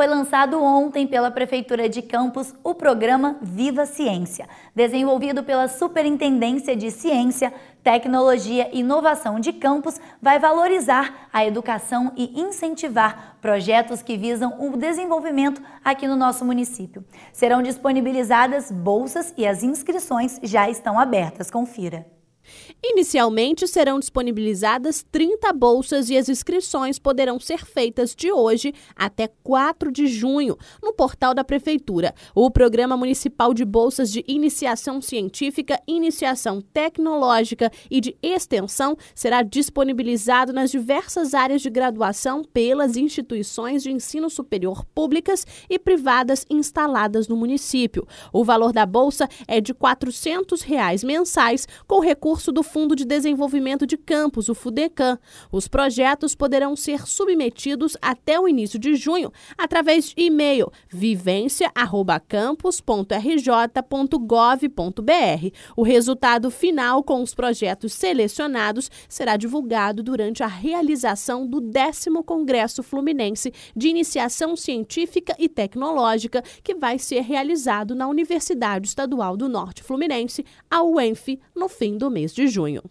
foi lançado ontem pela Prefeitura de Campos o programa Viva Ciência, desenvolvido pela Superintendência de Ciência, Tecnologia e Inovação de Campos, vai valorizar a educação e incentivar projetos que visam o desenvolvimento aqui no nosso município. Serão disponibilizadas bolsas e as inscrições já estão abertas. Confira. Inicialmente serão disponibilizadas 30 bolsas e as inscrições poderão ser feitas de hoje até 4 de junho no portal da Prefeitura. O Programa Municipal de Bolsas de Iniciação Científica, Iniciação Tecnológica e de Extensão será disponibilizado nas diversas áreas de graduação pelas instituições de ensino superior públicas e privadas instaladas no município. O valor da bolsa é de R$ 400 reais mensais, com recursos recurso do Fundo de Desenvolvimento de Campos, o FUDECAM. Os projetos poderão ser submetidos até o início de junho através de e-mail vivência@campus.rj.gov.br. O resultado final com os projetos selecionados será divulgado durante a realização do 10 Congresso Fluminense de Iniciação Científica e Tecnológica, que vai ser realizado na Universidade Estadual do Norte Fluminense, a UENF, no fim do mês mês de junho.